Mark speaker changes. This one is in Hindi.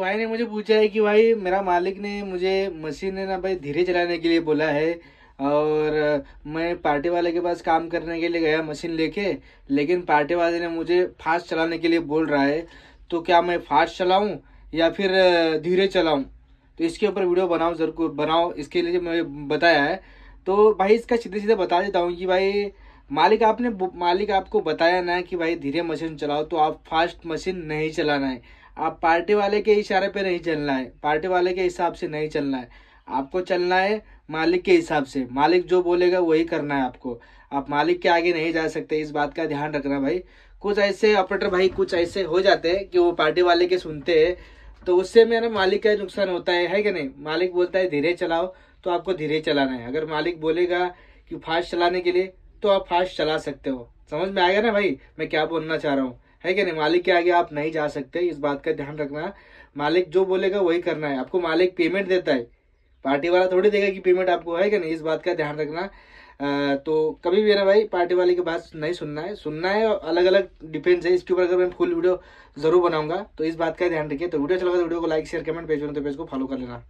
Speaker 1: भाई ने मुझे पूछा है कि भाई मेरा मालिक ने मुझे मशीन ने ना भाई धीरे चलाने के लिए बोला है और मैं पार्टी वाले के पास काम करने के लिए गया मशीन लेके लेकिन पार्टी वाले ने मुझे फास्ट चलाने के लिए बोल रहा है तो क्या मैं फास्ट चलाऊं या फिर धीरे चलाऊं तो इसके ऊपर वीडियो बनाओ जरूर बनाओ इसके लिए मैं बताया है तो भाई इसका सीधे सीधे बता देता हूँ कि भाई मालिक आपने मालिक आपको बताया ना कि भाई धीरे मशीन चलाओ तो आप फास्ट मशीन नहीं चलाना है आप पार्टी वाले के इशारे पे नहीं चलना है पार्टी वाले के हिसाब से नहीं चलना है आपको चलना है मालिक के हिसाब से मालिक जो बोलेगा वही करना है आपको आप मालिक के आगे नहीं जा सकते इस बात का ध्यान रखना भाई कुछ ऐसे ऑपरेटर भाई कुछ ऐसे हो जाते हैं कि वो पार्टी वाले के सुनते हैं तो उससे मेरा मालिक का नुकसान होता है है कि नहीं मालिक बोलता है धीरे चलाओ तो आपको धीरे चलाना है अगर मालिक बोलेगा कि फास्ट चलाने के लिए तो आप फास्ट चला सकते हो समझ में आएगा ना भाई मैं क्या बोलना चाह रहा हूँ है क्या नहीं मालिक के आगे आप नहीं जा सकते इस बात का ध्यान रखना मालिक जो बोलेगा वही करना है आपको मालिक पेमेंट देता है पार्टी वाला थोड़ी देगा कि पेमेंट आपको है क्या नहीं इस बात का ध्यान रखना आ, तो कभी भी ना भाई पार्टी वाले की बात नहीं सुनना है सुनना है और अलग अलग डिफेंस है इसके ऊपर अगर मैं फुल वीडियो जरूर बनाऊंगा तो इस बात का ध्यान रखिए तो वीडियो अच्छा तो वीडियो को like share comment page page को फॉलो कर लेना